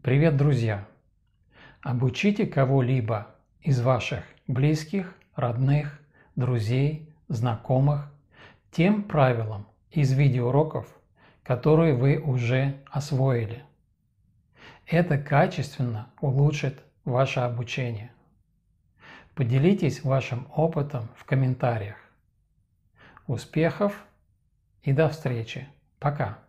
Привет, друзья! Обучите кого-либо из ваших близких, родных, друзей, знакомых тем правилам из видеоуроков, которые вы уже освоили. Это качественно улучшит ваше обучение. Поделитесь вашим опытом в комментариях. Успехов и до встречи. Пока.